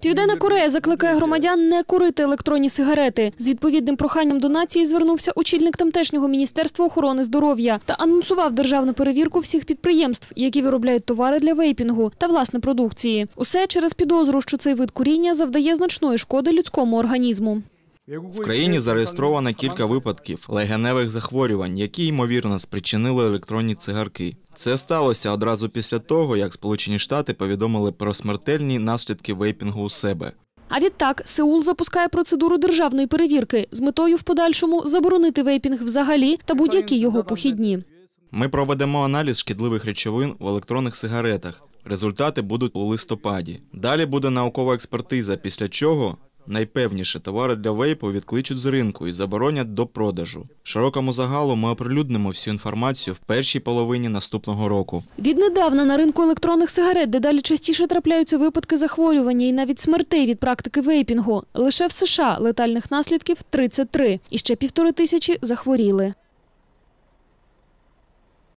Південна Корея закликає громадян не курити електронні сигарети. З відповідним проханням до нації звернувся очільник тамтешнього міністерства охорони здоров'я та анонсував державну перевірку всіх підприємств, які виробляють товари для вейпінгу та власне продукції. Усе через підозру, що цей вид куріння завдає значної шкоди людському організму. В країні зареєстровано кілька випадків легеневих захворювань, які ймовірно спричинили електронні цигарки. Це сталося одразу після того, як Сполучені Штати повідомили про смертельні наслідки вейпінгу у себе. А відтак Сеул запускає процедуру державної перевірки з метою в подальшому заборонити вейпінг взагалі та будь-які його похідні. Ми проведемо аналіз шкідливих речовин в електронних сигаретах. Результати будуть у листопаді. Далі буде наукова експертиза, після чого Найпевніше товари для вейпу відкличуть з ринку і заборонять до продажу. Широкому загалу ми оприлюднимо всю інформацію в першій половині наступного року. Віднедавна на ринку електронних сигарет дедалі частіше трапляються випадки захворювання і навіть смертей від практики вейпінгу. Лише в США летальних наслідків 33. і ще півтори тисячі захворіли.